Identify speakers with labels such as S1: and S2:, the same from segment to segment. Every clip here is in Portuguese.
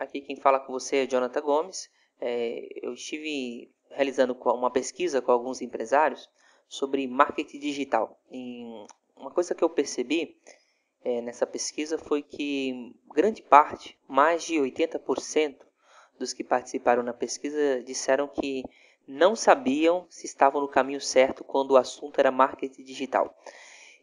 S1: Aqui quem fala com você é Jonathan Gomes. É, eu estive realizando uma pesquisa com alguns empresários sobre marketing digital. E uma coisa que eu percebi é, nessa pesquisa foi que grande parte, mais de 80% dos que participaram na pesquisa disseram que não sabiam se estavam no caminho certo quando o assunto era marketing digital.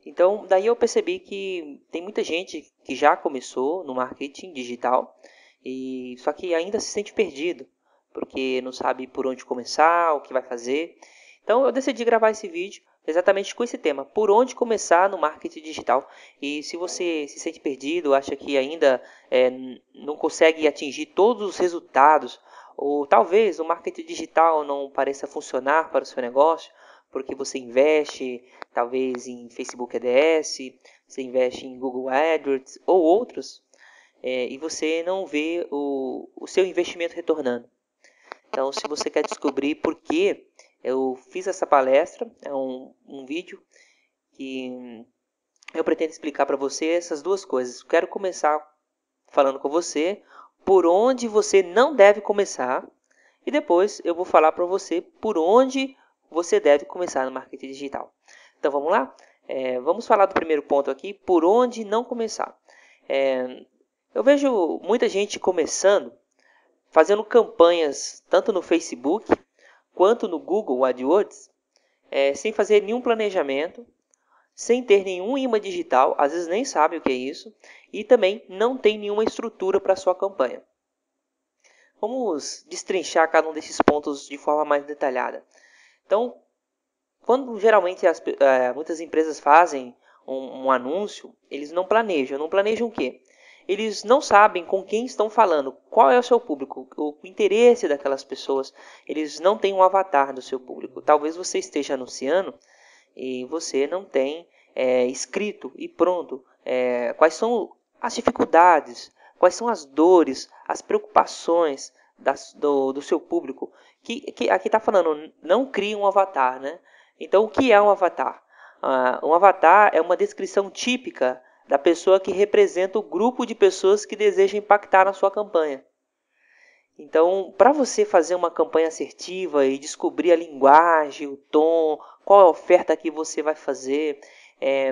S1: Então, daí eu percebi que tem muita gente que já começou no marketing digital e só que ainda se sente perdido, porque não sabe por onde começar, o que vai fazer. Então eu decidi gravar esse vídeo exatamente com esse tema, por onde começar no marketing digital. E se você se sente perdido, acha que ainda é, não consegue atingir todos os resultados, ou talvez o marketing digital não pareça funcionar para o seu negócio, porque você investe talvez em Facebook ADS, você investe em Google AdWords ou outros é, e você não vê o, o seu investimento retornando. Então, se você quer descobrir por que eu fiz essa palestra, é um, um vídeo que eu pretendo explicar para você essas duas coisas. Quero começar falando com você por onde você não deve começar e depois eu vou falar para você por onde você deve começar no marketing digital. Então vamos lá? É, vamos falar do primeiro ponto aqui, por onde não começar. É, eu vejo muita gente começando fazendo campanhas tanto no Facebook quanto no Google AdWords, é, sem fazer nenhum planejamento, sem ter nenhum imã digital, às vezes nem sabe o que é isso, e também não tem nenhuma estrutura para sua campanha. Vamos destrinchar cada um desses pontos de forma mais detalhada. Então, quando geralmente as, é, muitas empresas fazem um, um, anúncio, eles não planejam. Não planejam o quê? eles não sabem com quem estão falando, qual é o seu público, o interesse daquelas pessoas. Eles não têm um avatar do seu público. Talvez você esteja anunciando e você não tem é, escrito e pronto é, quais são as dificuldades, quais são as dores, as preocupações das, do, do seu público. Que, que aqui está falando, não crie um avatar, né? Então, o que é um avatar? Uh, um avatar é uma descrição típica da pessoa que representa o grupo de pessoas que deseja impactar na sua campanha. Então, para você fazer uma campanha assertiva e descobrir a linguagem, o tom, qual a oferta que você vai fazer, é,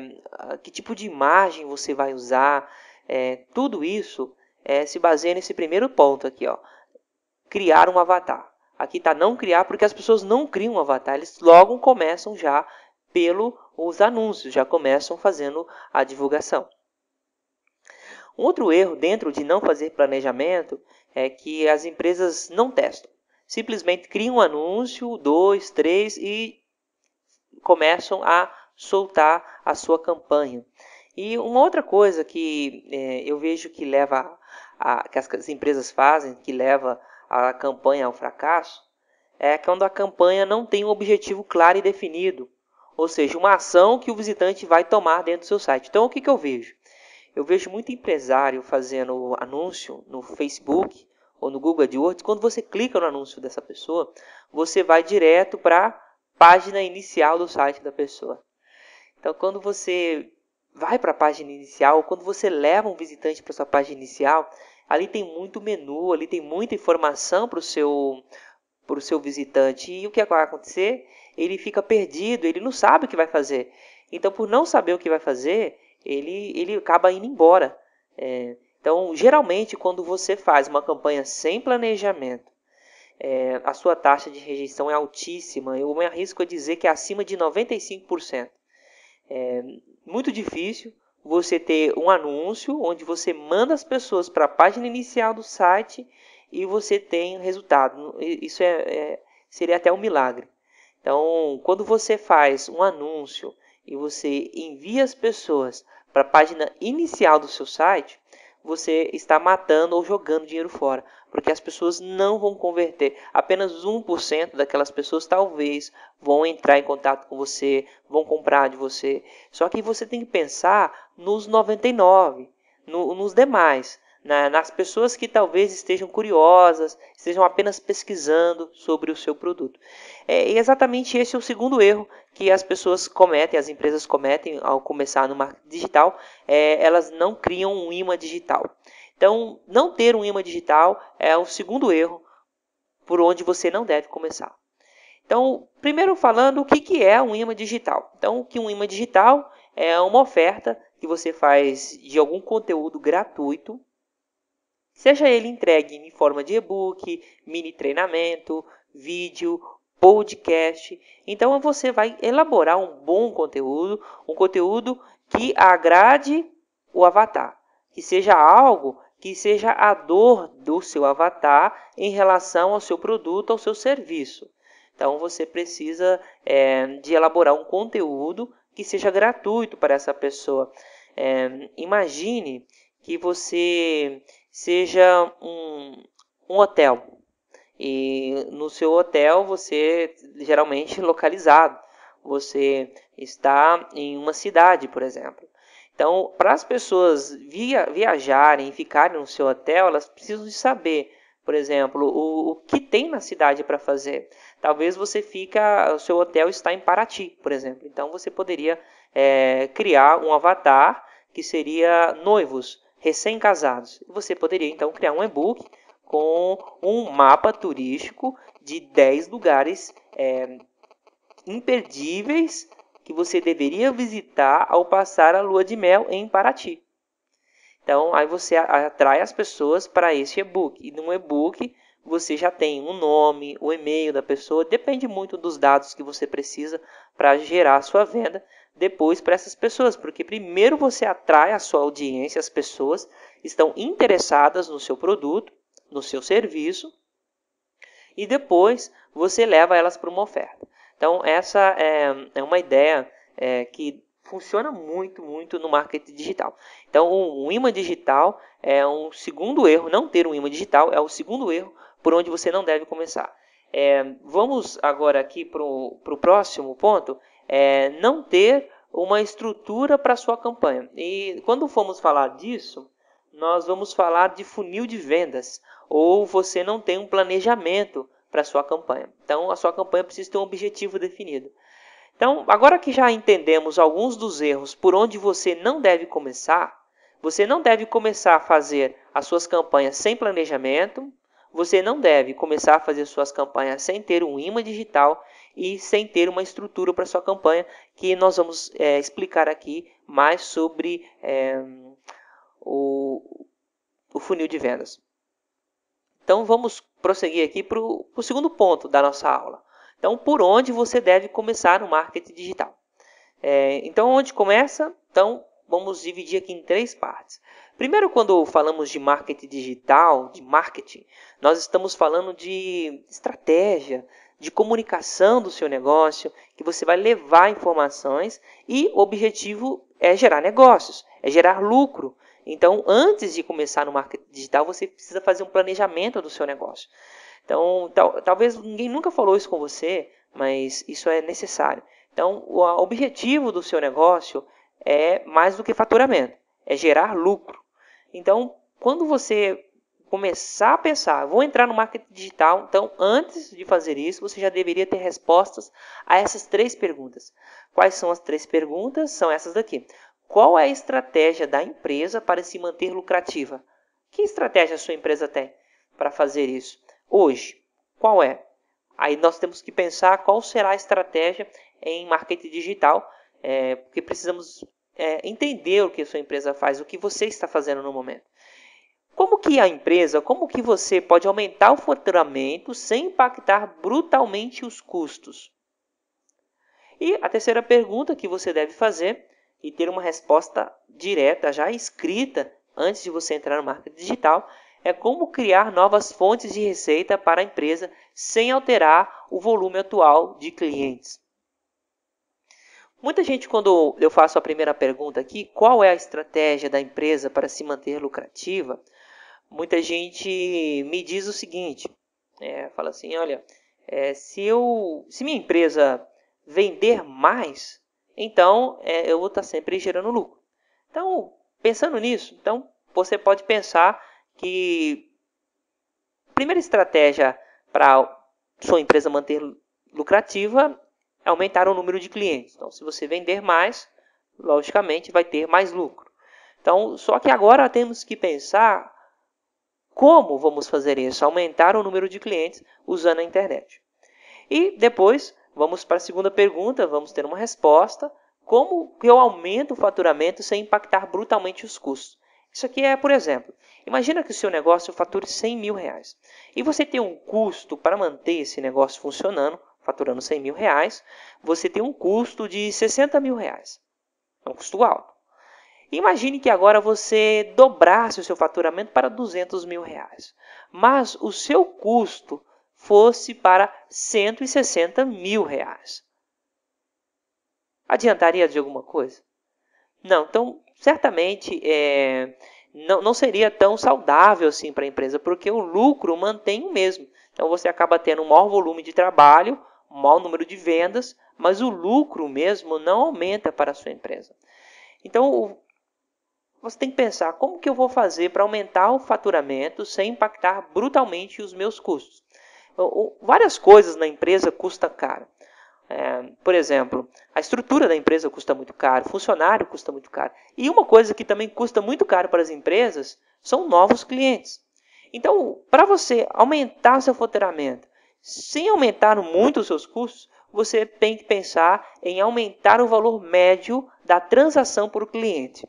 S1: que tipo de imagem você vai usar, é, tudo isso é, se baseia nesse primeiro ponto aqui, ó, criar um avatar. Aqui está não criar, porque as pessoas não criam um avatar, eles logo começam já pelo os anúncios já começam fazendo a divulgação. Um outro erro dentro de não fazer planejamento é que as empresas não testam. Simplesmente criam um anúncio, dois, três e começam a soltar a sua campanha. E uma outra coisa que é, eu vejo que leva a, que as empresas fazem, que leva a campanha ao fracasso, é quando a campanha não tem um objetivo claro e definido ou seja, uma ação que o visitante vai tomar dentro do seu site. Então, o que, que eu vejo? Eu vejo muito empresário fazendo anúncio no Facebook ou no Google AdWords. Quando você clica no anúncio dessa pessoa, você vai direto para a página inicial do site da pessoa. Então, quando você vai para a página inicial, quando você leva um visitante para sua página inicial, ali tem muito menu, ali tem muita informação para o seu, seu visitante. E o que é vai acontecer? ele fica perdido, ele não sabe o que vai fazer. Então, por não saber o que vai fazer, ele, ele acaba indo embora. É, então, geralmente, quando você faz uma campanha sem planejamento, é, a sua taxa de rejeição é altíssima. Eu me arrisco a dizer que é acima de 95%. É muito difícil você ter um anúncio onde você manda as pessoas para a página inicial do site e você tem resultado. Isso é, é seria até um milagre. Então, quando você faz um anúncio e você envia as pessoas para a página inicial do seu site, você está matando ou jogando dinheiro fora, porque as pessoas não vão converter. Apenas 1% daquelas pessoas talvez vão entrar em contato com você, vão comprar de você. Só que você tem que pensar nos 99, no, nos demais na, né, nas pessoas que talvez estejam curiosas, estejam apenas pesquisando sobre o seu produto. É, e exatamente esse é o segundo erro que as pessoas cometem, as empresas cometem ao começar no marketing digital, é, elas não criam um imã digital. Então, não ter um imã digital é o segundo erro por onde você não deve começar. Então, primeiro falando o que, que é um imã digital. Então, o que um imã digital é uma oferta que você faz de algum conteúdo gratuito Seja ele entregue em forma de e-book, mini treinamento, vídeo, podcast. Então você vai elaborar um bom conteúdo, um conteúdo que agrade o avatar, que seja algo que seja a dor do seu avatar em relação ao seu produto, ao seu serviço. Então você precisa é, de elaborar um conteúdo que seja gratuito para essa pessoa. É, imagine que você seja um, um hotel. E no seu hotel você geralmente localizado, você está em uma cidade, por exemplo. Então, para as pessoas via, viajarem e ficarem no seu hotel, elas precisam de saber, por exemplo, o, o que tem na cidade para fazer. Talvez você fica, o seu hotel está em Paraty, por exemplo. Então, você poderia é, criar um avatar que seria noivos recém-casados. Você poderia então criar um e-book com um mapa turístico de 10 lugares é, imperdíveis que você deveria visitar ao passar a lua de mel em Paraty. Então, aí você atrai as pessoas para esse e-book. E no e-book você já tem o um nome, o um e-mail da pessoa, depende muito dos dados que você precisa para gerar a sua venda, depois para essas pessoas, porque primeiro você atrai a sua audiência, as pessoas estão interessadas no seu produto, no seu serviço, e depois você leva elas para uma oferta. Então, essa é, é uma ideia é, que funciona muito, muito no marketing digital. Então, um, um imã digital é um segundo erro, não ter um imã digital é o segundo erro por onde você não deve começar. É, vamos agora aqui para o próximo ponto, é, não ter uma estrutura para sua campanha. E quando formos falar disso, nós vamos falar de funil de vendas, ou você não tem um planejamento para sua campanha. Então, a sua campanha precisa ter um objetivo definido. Então, agora que já entendemos alguns dos erros por onde você não deve começar, você não deve começar a fazer as suas campanhas sem planejamento, você não deve começar a fazer suas campanhas sem ter um imã digital e sem ter uma estrutura para sua campanha, que nós vamos é, explicar aqui mais sobre é, o, o funil de vendas. Então vamos prosseguir aqui para o segundo ponto da nossa aula. Então, por onde você deve começar no marketing digital? É, então, onde começa? Então, vamos dividir aqui em três partes. Primeiro, quando falamos de marketing digital, de marketing, nós estamos falando de estratégia, de comunicação do seu negócio, que você vai levar informações e o objetivo é gerar negócios, é gerar lucro. Então, antes de começar no marketing digital, você precisa fazer um planejamento do seu negócio. Então, tal, talvez ninguém nunca falou isso com você, mas isso é necessário. Então, o objetivo do seu negócio é mais do que faturamento, é gerar lucro. Então, quando você começar a pensar, vou entrar no marketing digital, então antes de fazer isso, você já deveria ter respostas a essas três perguntas. Quais são as três perguntas? São essas daqui. Qual é a estratégia da empresa para se manter lucrativa? Que estratégia a sua empresa tem para fazer isso? Hoje, qual é? Aí nós temos que pensar qual será a estratégia em marketing digital, é, porque precisamos é, entender o que a sua empresa faz, o que você está fazendo no momento. Como que a empresa, como que você pode aumentar o faturamento sem impactar brutalmente os custos? E a terceira pergunta que você deve fazer e ter uma resposta direta já escrita antes de você entrar no marketing digital é como criar novas fontes de receita para a empresa sem alterar o volume atual de clientes. Muita gente, quando eu faço a primeira pergunta aqui, qual é a estratégia da empresa para se manter lucrativa? muita gente me diz o seguinte, né, fala assim, olha, é, se eu, se minha empresa vender mais, então é, eu vou estar tá sempre gerando lucro. Então, pensando nisso, então você pode pensar que a primeira estratégia para sua empresa manter lucrativa é aumentar o número de clientes. Então, se você vender mais, logicamente vai ter mais lucro. Então, só que agora temos que pensar como vamos fazer isso? Aumentar o número de clientes usando a internet. E depois, vamos para a segunda pergunta, vamos ter uma resposta. Como eu aumento o faturamento sem impactar brutalmente os custos? Isso aqui é, por exemplo, imagina que o seu negócio fature 100 mil reais e você tem um custo para manter esse negócio funcionando, faturando 100 mil reais, você tem um custo de 60 mil reais. É um custo alto. Imagine que agora você dobrasse o seu faturamento para 200 mil reais, mas o seu custo fosse para 160 mil reais. Adiantaria de alguma coisa? Não, então certamente é, não, não seria tão saudável assim para a empresa, porque o lucro mantém o mesmo. Então você acaba tendo um maior volume de trabalho, um maior número de vendas, mas o lucro mesmo não aumenta para a sua empresa. Então, você tem que pensar como que eu vou fazer para aumentar o faturamento sem impactar brutalmente os meus custos. Várias coisas na empresa custam caro. É, por exemplo, a estrutura da empresa custa muito caro, funcionário custa muito caro. E uma coisa que também custa muito caro para as empresas são novos clientes. Então, para você aumentar seu faturamento sem aumentar muito os seus custos, você tem que pensar em aumentar o valor médio da transação por cliente.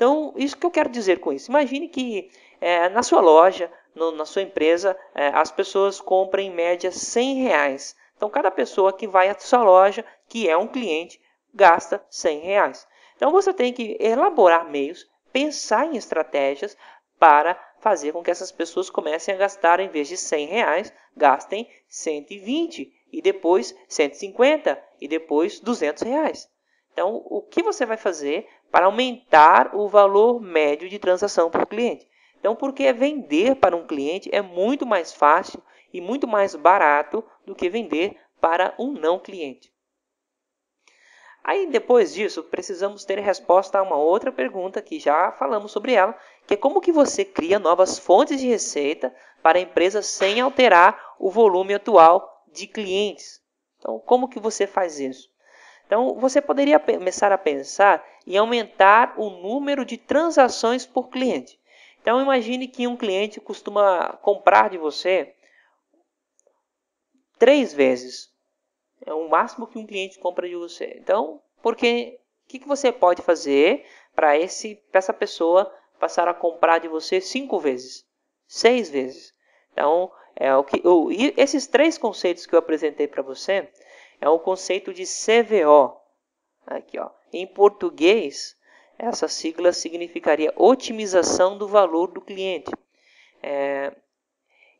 S1: Então, isso que eu quero dizer com isso. Imagine que é, na sua loja, no, na sua empresa, é, as pessoas compram em média 100 reais. Então, cada pessoa que vai à sua loja, que é um cliente, gasta 100 reais. Então, você tem que elaborar meios, pensar em estratégias para fazer com que essas pessoas comecem a gastar, em vez de 100 reais, gastem 120 e depois 150 e depois 200 reais. Então, o que você vai fazer para aumentar o valor médio de transação por cliente. Então, porque vender para um cliente é muito mais fácil e muito mais barato do que vender para um não cliente. Aí depois disso, precisamos ter resposta a uma outra pergunta que já falamos sobre ela, que é como que você cria novas fontes de receita para a empresa sem alterar o volume atual de clientes. Então, como que você faz isso? Então, você poderia começar a pensar em aumentar o número de transações por cliente. Então, imagine que um cliente costuma comprar de você três vezes. É o máximo que um cliente compra de você. Então, porque o que, que você pode fazer para essa pessoa passar a comprar de você cinco vezes, seis vezes? Então, é o que, eu, esses três conceitos que eu apresentei para você é o conceito de CVO. Aqui, ó. Em português, essa sigla significaria otimização do valor do cliente. É,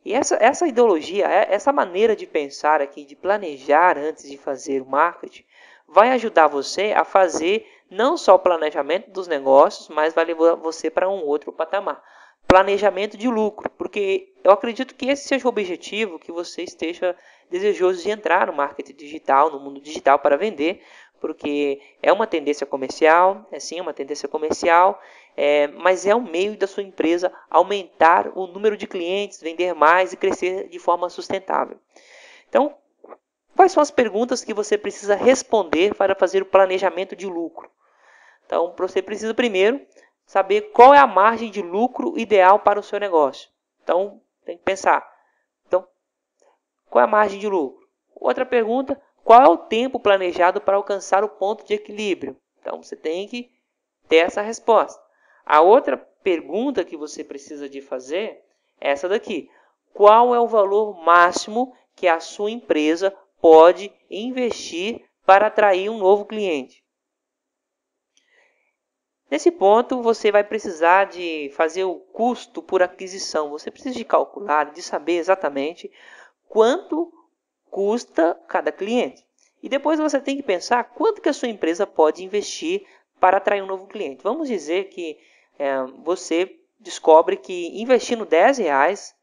S1: e essa, essa ideologia, é, essa maneira de pensar aqui, de planejar antes de fazer o marketing, vai ajudar você a fazer não só o planejamento dos negócios, mas vai levar você para um outro patamar. Planejamento de lucro, porque eu acredito que esse seja o objetivo que você esteja desejosos de entrar no marketing digital, no mundo digital para vender, porque é uma tendência comercial, é sim uma tendência comercial, é, mas é um meio da sua empresa aumentar o número de clientes, vender mais e crescer de forma sustentável. Então, quais são as perguntas que você precisa responder para fazer o planejamento de lucro? Então, você precisa primeiro saber qual é a margem de lucro ideal para o seu negócio. Então, tem que pensar qual é a margem de lucro? Outra pergunta: qual é o tempo planejado para alcançar o ponto de equilíbrio? Então você tem que ter essa resposta. A outra pergunta que você precisa de fazer é essa daqui: qual é o valor máximo que a sua empresa pode investir para atrair um novo cliente? Nesse ponto, você vai precisar de fazer o custo por aquisição. Você precisa de calcular, de saber exatamente quanto custa cada cliente. E depois você tem que pensar quanto que a sua empresa pode investir para atrair um novo cliente. Vamos dizer que é, você descobre que investindo 10 reais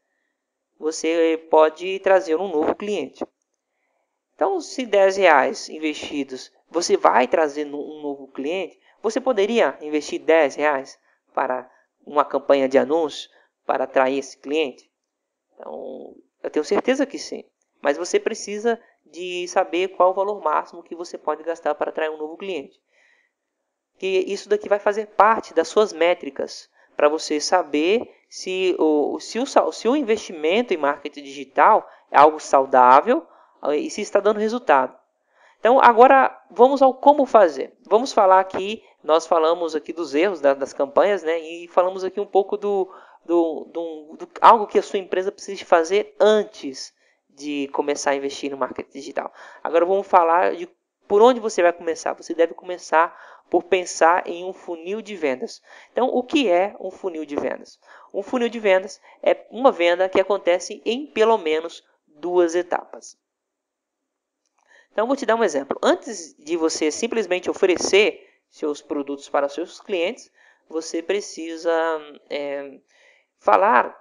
S1: você pode trazer um novo cliente. Então, se 10 reais investidos você vai trazer um novo cliente, você poderia investir 10 reais para uma campanha de anúncios para atrair esse cliente? Então, eu tenho certeza que sim. Mas você precisa de saber qual o valor máximo que você pode gastar para atrair um novo cliente. Que isso daqui vai fazer parte das suas métricas para você saber se o, se, o, se o investimento em marketing digital é algo saudável ah, e se está dando resultado. Então, agora vamos ao como fazer. Vamos falar aqui, nós falamos aqui dos erros da, das campanhas, né? E falamos aqui um pouco do, do, do, do, algo que a sua empresa precisa fazer antes de começar a investir no marketing digital. Agora vamos falar de por onde você vai começar. Você deve começar por pensar em um funil de vendas. Então, o que é um funil de vendas? Um funil de vendas é uma venda que acontece em pelo menos duas etapas. Então, vou te dar um exemplo. Antes de você simplesmente oferecer seus produtos para seus clientes, você precisa é, falar,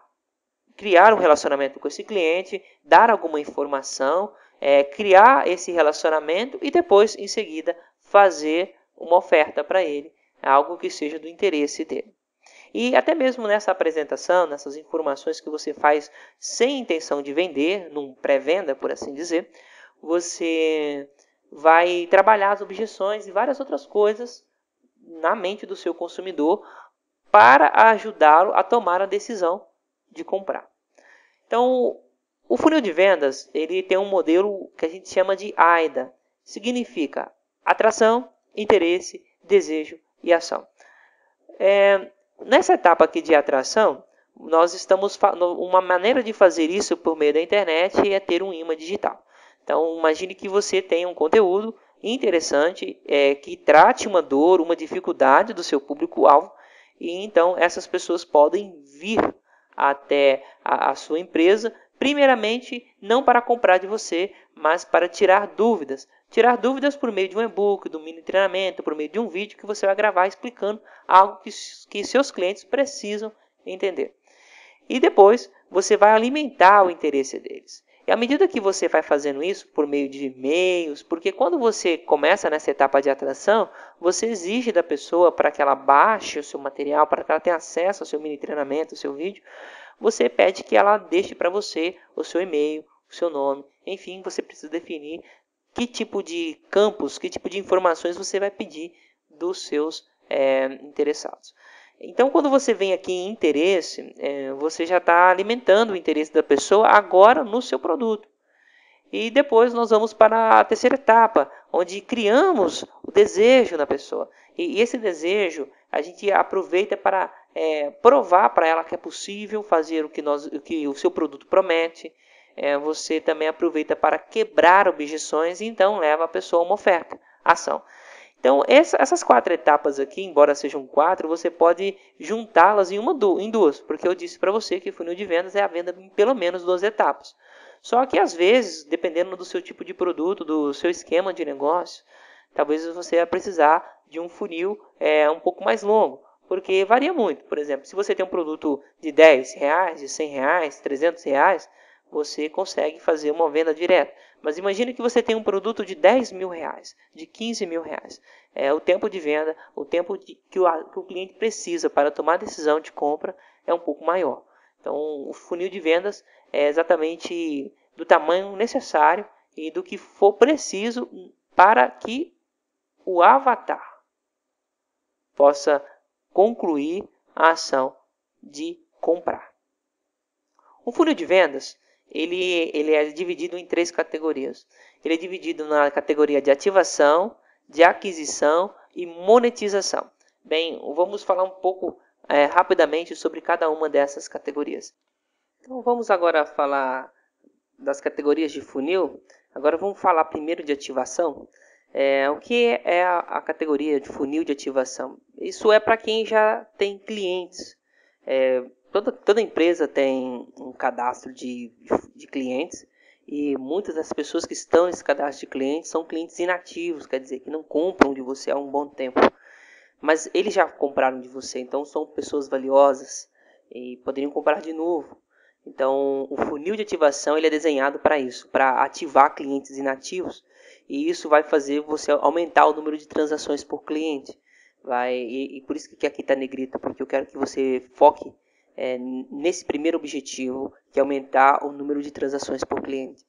S1: criar um relacionamento com esse cliente, dar alguma informação, é, criar esse relacionamento e depois, em seguida, fazer uma oferta para ele, algo que seja do interesse dele. E até mesmo nessa apresentação, nessas informações que você faz sem intenção de vender, num pré-venda, por assim dizer, você vai trabalhar as objeções e várias outras coisas na mente do seu consumidor para ajudá-lo a tomar a decisão de comprar. Então, o funil de vendas ele tem um modelo que a gente chama de AIDA, significa atração, interesse, desejo e ação. É, nessa etapa aqui de atração, nós estamos uma maneira de fazer isso por meio da internet é ter um imã digital. Então, imagine que você tem um conteúdo interessante é, que trate uma dor, uma dificuldade do seu público-alvo e então essas pessoas podem vir até a, a sua empresa, primeiramente não para comprar de você, mas para tirar dúvidas. Tirar dúvidas por meio de um e-book, de um mini treinamento, por meio de um vídeo que você vai gravar explicando algo que, que seus clientes precisam entender. E depois você vai alimentar o interesse deles. E à medida que você vai fazendo isso por meio de e-mails, porque quando você começa nessa etapa de atração, você exige da pessoa para que ela baixe o seu material, para que ela tenha acesso ao seu mini treinamento, ao seu vídeo, você pede que ela deixe para você o seu e-mail, o seu nome, enfim, você precisa definir que tipo de campos, que tipo de informações você vai pedir dos seus é, interessados. Então, quando você vem aqui em interesse, é, você já está alimentando o interesse da pessoa agora no seu produto. E depois nós vamos para a terceira etapa, onde criamos o desejo na pessoa. E, esse desejo a gente aproveita para é, provar para ela que é possível fazer o que, nós, o, que o seu produto promete. É, você também aproveita para quebrar objeções e então leva a pessoa a uma oferta, ação. Então, essa, essas quatro etapas aqui, embora sejam quatro, você pode juntá-las em, uma, em duas, porque eu disse para você que o funil de vendas é a venda em pelo menos duas etapas. Só que às vezes, dependendo do seu tipo de produto, do seu esquema de negócio, talvez você vai precisar de um funil é, um pouco mais longo, porque varia muito. Por exemplo, se você tem um produto de 10 reais, de 100 reais, 300 reais, você consegue fazer uma venda direta. Mas imagine que você tem um produto de 10 mil reais, de 15 mil reais. É, o tempo de venda, o tempo de, que, o, que o cliente precisa para tomar a decisão de compra é um pouco maior. Então, o funil de vendas é exatamente do tamanho necessário e do que for preciso para que o avatar possa concluir a ação de comprar. O funil de vendas ele, ele é dividido em três categorias. Ele é dividido na categoria de ativação, de aquisição e monetização. Bem, vamos falar um pouco é, rapidamente sobre cada uma dessas categorias. Então vamos agora falar das categorias de funil. Agora vamos falar primeiro de ativação. É, o que é a, a, categoria de funil de ativação? Isso é para quem já tem clientes. É, Toda, toda empresa tem um cadastro de, de clientes e muitas das pessoas que estão nesse cadastro de clientes são clientes inativos, quer dizer, que não compram de você há um bom tempo. Mas eles já compraram de você, então são pessoas valiosas e poderiam comprar de novo. Então, o funil de ativação ele é desenhado para isso, para ativar clientes inativos, e isso vai fazer você aumentar o número de transações por cliente. Vai, e, e por isso que aqui está negrito, porque eu quero que você foque é, nesse primeiro objetivo, que é aumentar o número de transações por cliente.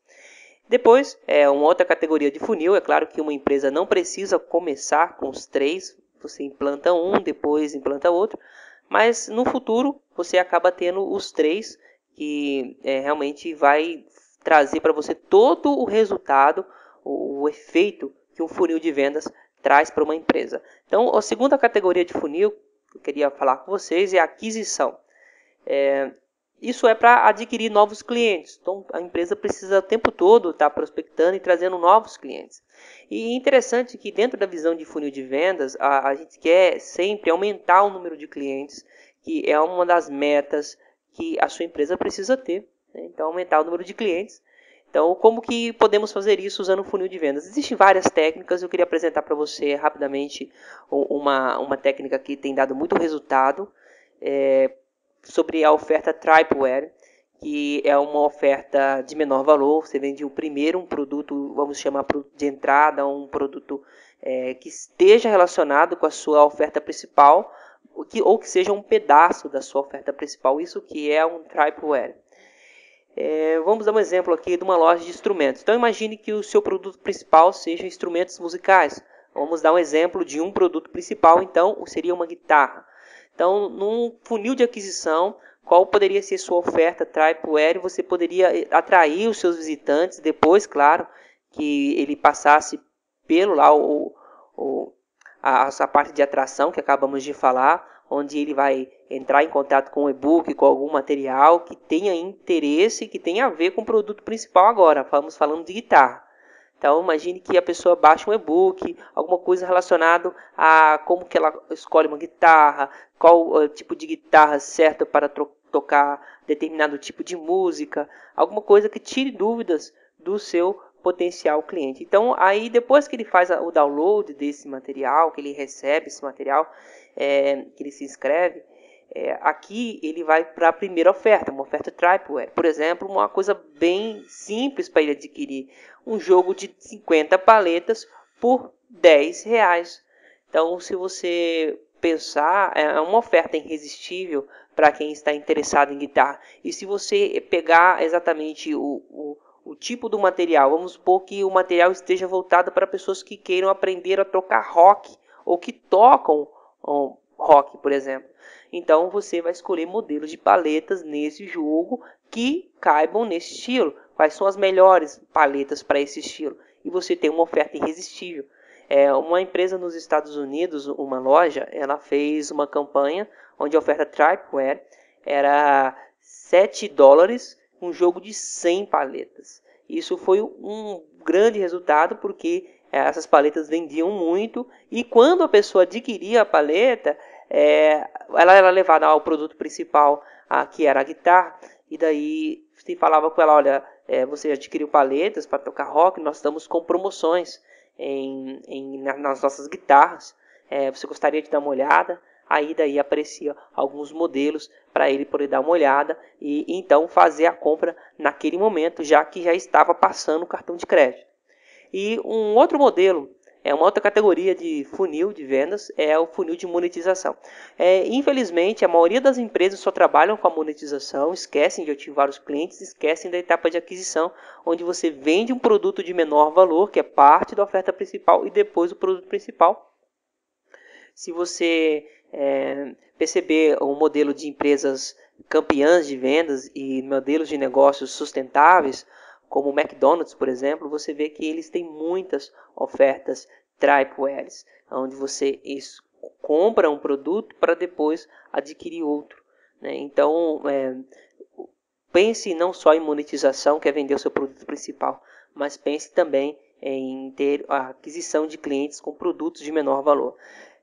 S1: Depois, é uma outra categoria de funil. É claro que uma empresa não precisa começar com os três. Você implanta um, depois implanta outro. Mas no futuro, você acaba tendo os três que é, realmente vai trazer para você todo o resultado, o, o, efeito que um funil de vendas traz para uma empresa. Então, a segunda categoria de funil que eu queria falar com vocês é a aquisição. É, isso é para adquirir novos clientes. Então a empresa precisa o tempo todo estar tá prospectando e trazendo novos clientes. E interessante que dentro da visão de funil de vendas, a, a gente quer sempre aumentar o número de clientes, que é uma das metas que a sua empresa precisa ter. Né? Então aumentar o número de clientes. Então, como que podemos fazer isso usando o funil de vendas? Existem várias técnicas, eu queria apresentar para você rapidamente uma, uma técnica que tem dado muito resultado. É, sobre a oferta Tripware, que é uma oferta de menor valor. Você vende o primeiro um produto, vamos chamar de entrada, um produto é, que esteja relacionado com a sua oferta principal, ou que, ou que seja um pedaço da sua oferta principal. Isso que é um Tripware. É, vamos dar um exemplo aqui de uma loja de instrumentos. Então imagine que o seu produto principal seja instrumentos musicais. Vamos dar um exemplo de um produto principal, então seria uma guitarra. Então, num funil de aquisição, qual poderia ser sua oferta Tripoer? Você poderia eh, atrair os seus visitantes depois, claro, que ele passasse pelo lá o, o a, a parte de atração que acabamos de falar, onde ele vai entrar em contato com o e-book, com algum material que tenha interesse, que tenha a ver com o produto principal agora. Estamos falando de guitarra. Então imagine que a pessoa baixa um e-book, alguma coisa relacionada a como que ela escolhe uma guitarra, qual uh, tipo de guitarra certa para tocar determinado tipo de música, alguma coisa que tire dúvidas do seu potencial cliente. Então, aí depois que ele faz o download desse material, que ele recebe esse material, é, que ele se inscreve, é, aqui ele vai para a primeira oferta, uma oferta Tripware. Por exemplo, uma coisa bem simples para ele adquirir. Um jogo de 50 paletas por 10 reais. Então, se você pensar, é, é uma oferta irresistível para quem está interessado em guitarra. E se você pegar exatamente o, o, o tipo do material, vamos supor que o material esteja voltado para pessoas que queiram aprender a tocar rock ou que tocam um, rock, por exemplo. Então você vai escolher modelos de paletas nesse jogo que caibam nesse estilo. Quais são as melhores paletas para esse estilo? E você tem uma oferta irresistível. É, uma empresa nos Estados Unidos, uma loja, ela fez uma campanha onde a oferta Tripware era 7 dólares um jogo de 100 paletas. Isso foi um grande resultado porque é, essas paletas vendiam muito e quando a pessoa adquiria a paleta, é, ela era levada ao produto principal, a, que era a guitarra, e daí se falava com ela, olha, é, você adquiriu paletas para tocar rock, nós estamos com promoções em, em nas nossas guitarras, é, você gostaria de dar uma olhada? Aí daí aparecia alguns modelos para ele poder dar uma olhada e então fazer a compra naquele momento, já que já estava passando o cartão de crédito. E um outro modelo é uma outra categoria de funil de vendas é o funil de monetização. É, infelizmente, a maioria das empresas só trabalham com a monetização, esquecem de ativar os clientes, esquecem da etapa de aquisição, onde você vende um produto de menor valor, que é parte da oferta principal, e depois o produto principal. Se você é, perceber o modelo de empresas campeãs de vendas e modelos de negócios sustentáveis, como o McDonald's, por exemplo, você vê que eles têm muitas ofertas tripoelis, onde você compra um produto para depois adquirir outro. Né? Então, é, pense não só em monetização, que é vender o seu produto principal, mas pense também em ter a aquisição de clientes com produtos de menor valor.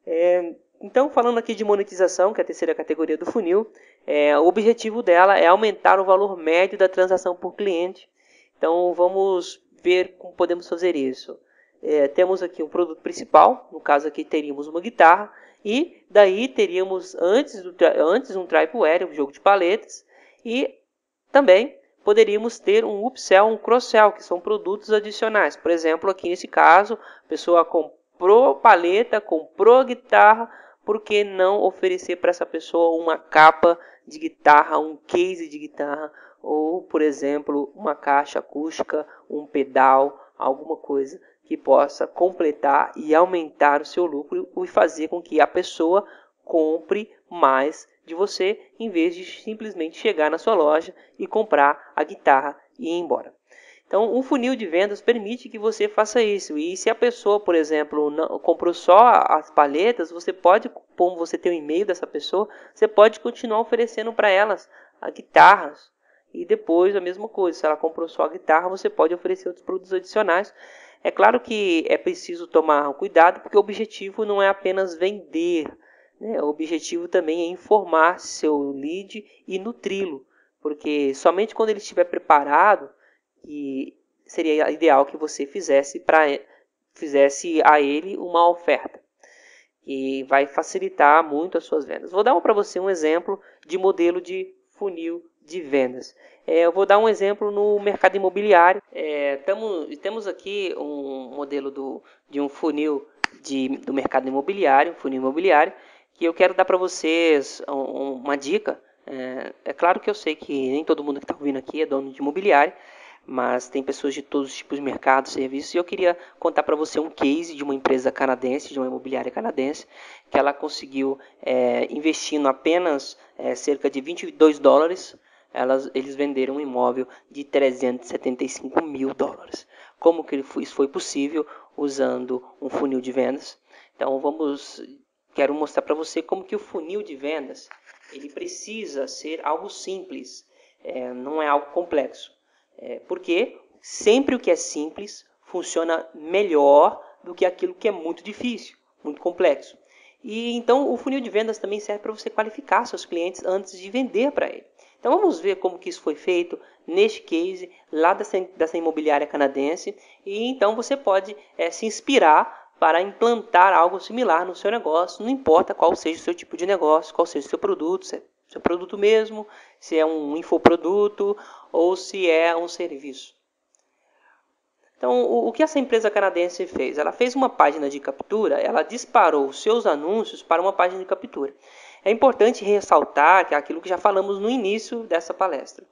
S1: É, então, falando aqui de monetização, que é a terceira categoria do funil, é, o objetivo dela é aumentar o valor médio da transação por cliente então vamos ver como podemos fazer isso. É, temos aqui um produto principal, no caso aqui teríamos uma guitarra, e daí teríamos antes, do, antes um Tripeware, um jogo de paletas, e também poderíamos ter um upsell, um cross que são produtos adicionais. Por exemplo, aqui nesse caso, a pessoa comprou paleta, comprou guitarra, por que não oferecer para essa pessoa uma capa de guitarra, um case de guitarra, ou, por exemplo, uma caixa acústica, um pedal, alguma coisa que possa completar e aumentar o seu lucro e fazer com que a pessoa compre mais de você em vez de simplesmente chegar na sua loja e comprar a guitarra e ir embora. Então, um funil de vendas permite que você faça isso. E se a pessoa, por exemplo, não, comprou só as palhetas, você pode, como você tem o um e-mail dessa pessoa, você pode continuar oferecendo para elas guitarras e depois a mesma coisa, se ela comprou só a guitarra, você pode oferecer outros produtos adicionais. É claro que é preciso tomar cuidado, porque o objetivo não é apenas vender, né? o objetivo também é informar seu lead e nutri-lo, porque somente quando ele estiver preparado, que seria ideal que você fizesse, pra, fizesse a ele uma oferta e vai facilitar muito as suas vendas. Vou dar para você um exemplo de modelo de funil de vendas. É, eu vou dar um exemplo no mercado imobiliário. É, tamo, temos aqui um modelo do, de um funil de, do mercado imobiliário, funil imobiliário, que eu quero dar para vocês um, uma dica. É, é, claro que eu sei que nem todo mundo que está ouvindo aqui é dono de imobiliário, mas tem pessoas de todos os tipos de mercado, serviços, e eu queria contar para você um case de uma empresa canadense, de uma imobiliária canadense, que ela conseguiu, é, investindo apenas é, cerca de 22 dólares, elas, eles venderam um imóvel de 375 mil dólares. Como que isso foi possível? Usando um funil de vendas. Então vamos, quero mostrar para você como que o funil de vendas ele precisa ser algo simples, é, não é algo complexo. É, porque sempre o que é simples funciona melhor do que aquilo que é muito difícil, muito complexo. E então o funil de vendas também serve para você qualificar seus clientes antes de vender para ele. Então vamos ver como que isso foi feito neste case lá dessa, dessa imobiliária canadense e então você pode é, se inspirar para implantar algo similar no seu negócio, não importa qual seja o seu tipo de negócio, qual seja o seu produto, se é seu produto mesmo, se é um infoproduto ou se é um serviço. Então, o, o que essa empresa canadense fez? Ela fez uma página de captura, ela disparou os seus anúncios para uma página de captura. É importante ressaltar que é aquilo que já falamos no início dessa palestra.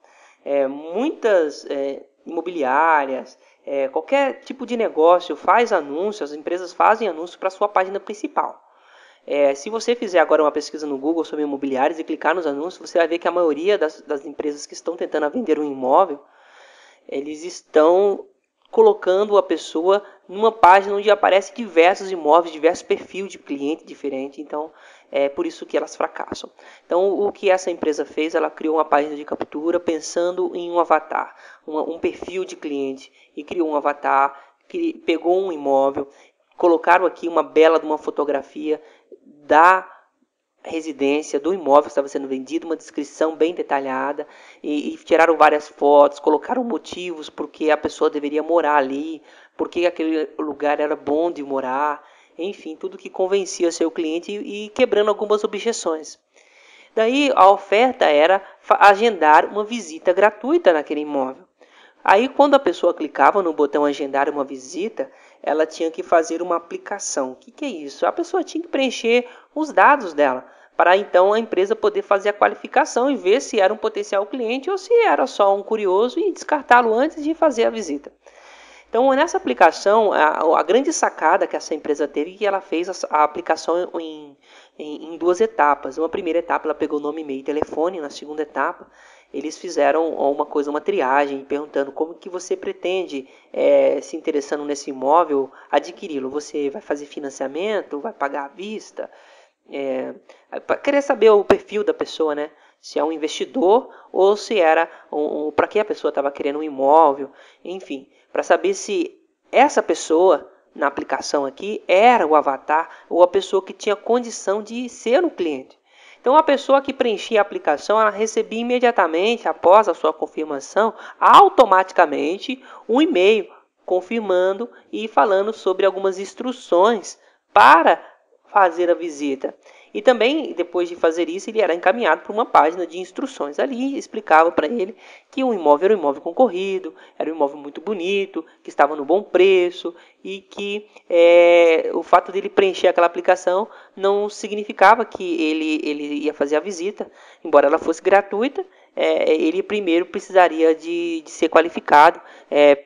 S1: É, muitas é, imobiliárias, é, qualquer tipo de negócio faz anúncio, as empresas fazem anúncio para sua página principal. É, se você fizer agora uma pesquisa no Google sobre imobiliários e clicar nos anúncios, você vai ver que a maioria das, das empresas que estão tentando vender um imóvel, eles estão colocando a pessoa numa página onde aparece diversos imóveis, diversos perfis de cliente diferente. Então, é por isso que elas fracassam. Então, o que essa empresa fez? Ela criou uma página de captura pensando em um avatar, uma, um perfil de cliente, e criou um avatar, que pegou um imóvel, colocaram aqui uma bela de uma fotografia da residência, do imóvel que estava sendo vendido, uma descrição bem detalhada e, e tiraram várias fotos, colocaram motivos porque a pessoa deveria morar ali, porque aquele lugar era bom de morar, enfim, tudo que convencia seu cliente e quebrando algumas objeções. Daí a oferta era agendar uma visita gratuita naquele imóvel. Aí quando a pessoa clicava no botão agendar uma visita, ela tinha que fazer uma aplicação. O que, que é isso? A pessoa tinha que preencher os dados dela para então a empresa poder fazer a qualificação e ver se era um potencial cliente ou se era só um curioso e descartá-lo antes de fazer a visita. Então, nessa aplicação, a, a grande sacada que essa empresa teve é que ela fez a, a aplicação em, em, em, duas etapas. Uma primeira etapa, ela pegou nome, e-mail e telefone. Na segunda etapa, eles fizeram uma coisa, uma triagem, perguntando como que você pretende, é, se interessando nesse imóvel, adquiri-lo. Você vai fazer financiamento? Vai pagar à vista? É, querer saber o perfil da pessoa, né? Se é um investidor ou se era um, um para quem a pessoa estava querendo um imóvel, enfim para saber se essa pessoa na aplicação aqui era o avatar ou a pessoa que tinha condição de ser um cliente. Então, a pessoa que preenchia a aplicação, ela recebia imediatamente, após a sua confirmação, automaticamente um e-mail confirmando e falando sobre algumas instruções para fazer a visita. E também, depois de fazer isso, ele era encaminhado para uma página de instruções. Ali explicava para ele que o um imóvel era um imóvel concorrido, era um imóvel muito bonito, que estava no bom preço e que é, o fato dele preencher aquela aplicação não significava que ele, ele ia fazer a visita, embora ela fosse gratuita, é, ele primeiro precisaria de, de ser qualificado é,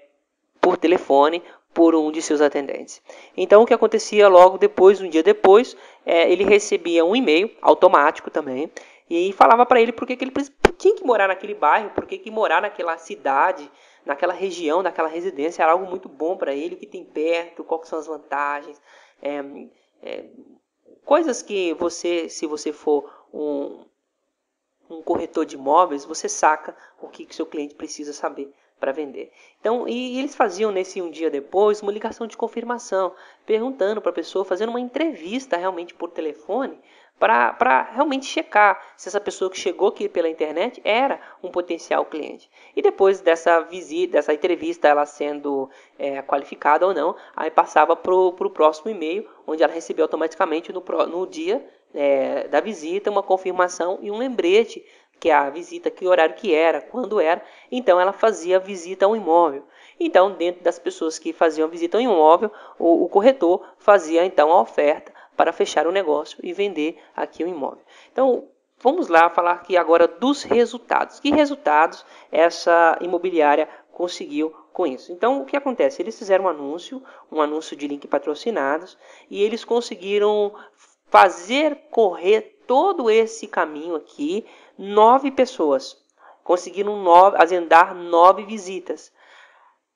S1: por telefone por um de seus atendentes. Então, o que acontecia logo depois, um dia depois, é, ele recebia um e-mail automático também e falava para ele por que, ele tinha que morar naquele bairro, por que, que morar naquela cidade, naquela região, naquela residência era algo muito bom para ele, o que tem perto, quais são as vantagens, é, é, coisas que você, se você for um, um corretor de imóveis, você saca o que, que seu cliente precisa saber para vender. Então, e, eles faziam nesse um dia depois uma ligação de confirmação, perguntando para a pessoa, fazendo uma entrevista realmente por telefone, para realmente checar se essa pessoa que chegou aqui pela internet era um potencial cliente. E depois dessa visita, dessa entrevista, ela sendo é, qualificada ou não, aí passava para o próximo e-mail, onde ela recebia automaticamente no, no dia é, da visita uma confirmação e um lembrete que é a visita, que horário que era, quando era, então ela fazia a visita ao imóvel. Então, dentro das pessoas que faziam visita ao imóvel, o, o corretor fazia então a oferta para fechar o negócio e vender aqui o imóvel. Então, vamos lá falar aqui agora dos resultados. Que resultados essa imobiliária conseguiu com isso. Então, o que acontece? Eles fizeram um anúncio, um anúncio de link patrocinados, e eles conseguiram fazer correr todo esse caminho aqui, nove pessoas conseguiram nove, azendar nove visitas.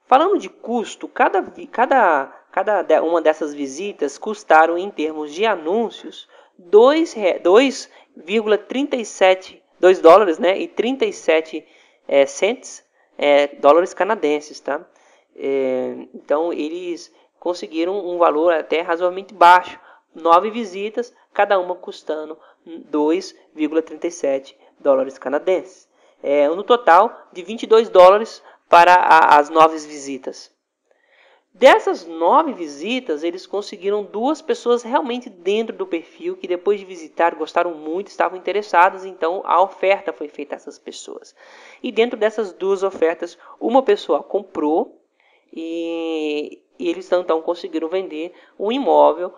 S1: Falando de custo, cada, cada, cada uma dessas visitas custaram, em termos de anúncios, 2,37 dois dólares né, e 37 é, eh, cents, é, dólares canadenses. Tá? É, então, eles conseguiram um valor até razoavelmente baixo nove visitas, cada uma custando 2,37 dólares canadenses. É, no total de 22 dólares para a, as nove visitas. Dessas nove visitas, eles conseguiram duas pessoas realmente dentro do perfil que depois de visitar gostaram muito, estavam interessadas, então a oferta foi feita a essas pessoas. E dentro dessas duas ofertas, uma pessoa comprou e, e eles então conseguiram vender um imóvel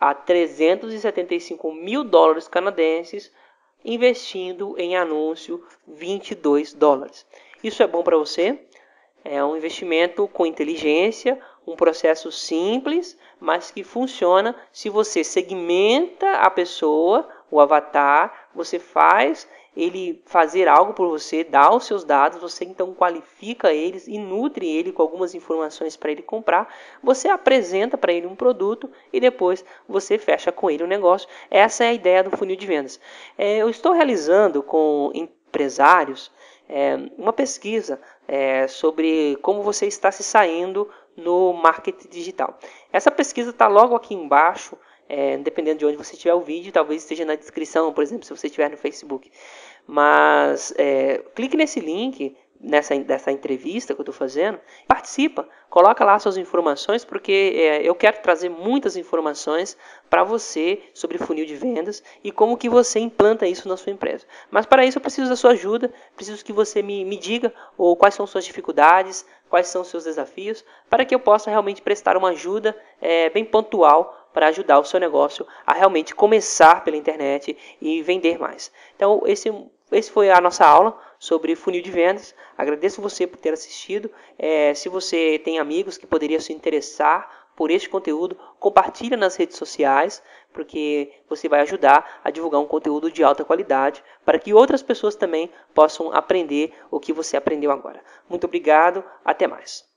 S1: a 375 mil dólares canadenses, investindo em anúncio 22 dólares. Isso é bom para você? É um investimento com inteligência, um processo simples, mas que funciona se você segmenta a pessoa, o avatar, você faz ele fazer algo por você, dá os seus dados, você então qualifica eles e nutre ele com algumas informações para ele comprar, você apresenta para ele um produto e depois você fecha com ele o um negócio. Essa é a ideia do funil de vendas. É, eu estou realizando com empresários é, uma pesquisa é, sobre como você está se saindo no marketing digital. Essa pesquisa está logo aqui embaixo. É, dependendo de onde você tiver o vídeo, talvez esteja na descrição, por exemplo, se você estiver no Facebook. Mas é, clique nesse link nessa dessa entrevista que eu estou fazendo, participa, coloca lá suas informações, porque é, eu quero trazer muitas informações para você sobre funil de vendas e como que você implanta isso na sua empresa. Mas para isso eu preciso da sua ajuda, preciso que você me, me diga ou quais são suas dificuldades, quais são seus desafios, para que eu possa realmente prestar uma ajuda é, bem pontual para ajudar o seu negócio a realmente começar pela internet e vender mais. Então, esse é esse foi a nossa aula sobre funil de vendas. Agradeço você por ter assistido. É, se você tem amigos que poderiam se interessar por este conteúdo, compartilhe nas redes sociais, porque você vai ajudar a divulgar um conteúdo de alta qualidade para que outras pessoas também possam aprender o que você aprendeu agora. Muito obrigado, até mais.